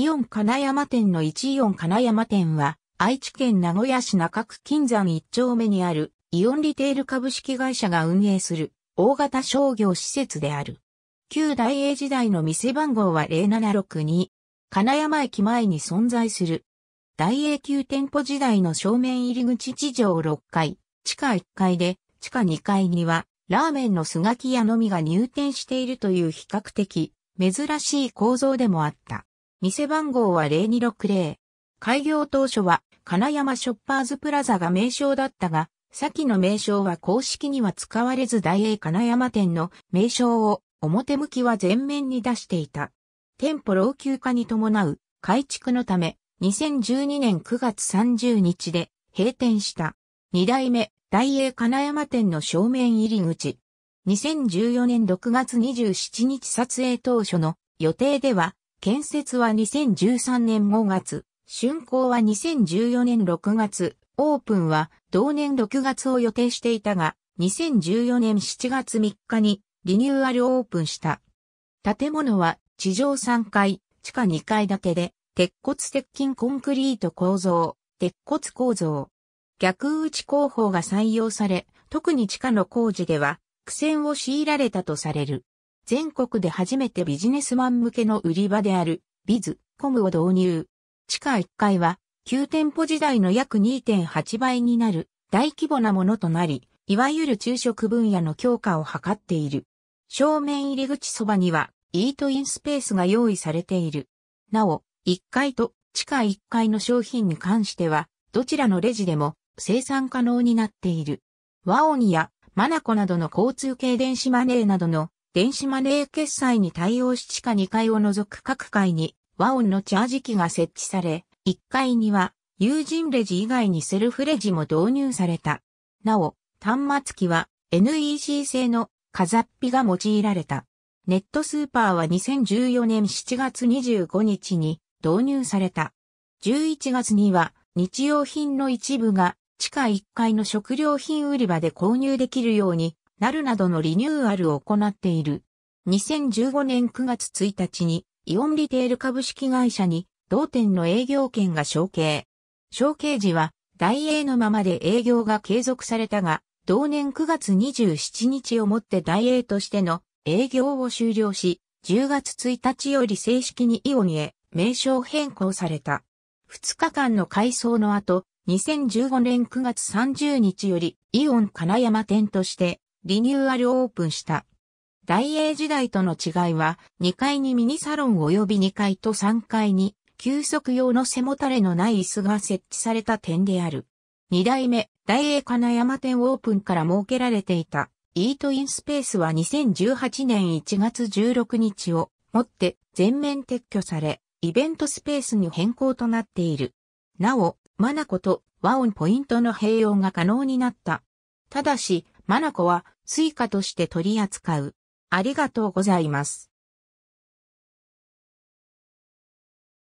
イオン金山店の1イオン金山店は、愛知県名古屋市中区金山1丁目にある、イオンリテール株式会社が運営する、大型商業施設である。旧大英時代の店番号は0762。金山駅前に存在する。大英旧店舗時代の正面入り口地上6階、地下1階で、地下2階には、ラーメンのスガキ屋のみが入店しているという比較的、珍しい構造でもあった。店番号は0260。開業当初は金山ショッパーズプラザが名称だったが、先の名称は公式には使われず大英金山店の名称を表向きは前面に出していた。店舗老朽化に伴う改築のため、2012年9月30日で閉店した。二代目大英金山店の正面入り口。2014年6月27日撮影当初の予定では建設は2013年5月、竣工は2014年6月、オープンは同年6月を予定していたが、2014年7月3日にリニューアルオープンした。建物は地上3階、地下2階建てで、鉄骨鉄筋コンクリート構造、鉄骨構造。逆打ち工法が採用され、特に地下の工事では苦戦を強いられたとされる。全国で初めてビジネスマン向けの売り場である、ビズ、コムを導入。地下1階は、旧店舗時代の約2.8倍になる大規模なものとなり、いわゆる昼食分野の強化を図っている。正面入り口そばには、イートインスペースが用意されている。なお、1階と地下1階の商品に関しては、どちらのレジでも生産可能になっている。ワオニやマナコなどの交通系電子マネーなどの電子マネー決済に対応し地下2階を除く各階に和音のチャージ機が設置され、1階には友人レジ以外にセルフレジも導入された。なお、端末機は NEC 製の飾っぴが用いられた。ネットスーパーは2014年7月25日に導入された。11月には日用品の一部が地下1階の食料品売り場で購入できるようになるなどのリニューアルを行っている。2015年9月1日にイオンリテール株式会社に同店の営業権が承継。承継時は大英のままで営業が継続されたが、同年9月27日をもって大英としての営業を終了し、10月1日より正式にイオンへ名称変更された。2日間の改装の後、2015年9月30日よりイオン金山店としてリニューアルオープンした。大英時代との違いは、2階にミニサロン及び2階と3階に、休息用の背もたれのない椅子が設置された点である。2代目、大英金山店オープンから設けられていた、イートインスペースは2018年1月16日をもって全面撤去され、イベントスペースに変更となっている。なお、マナコとワオンポイントの併用が可能になった。ただし、マナコはスイカとして取り扱う。ありがとうございます。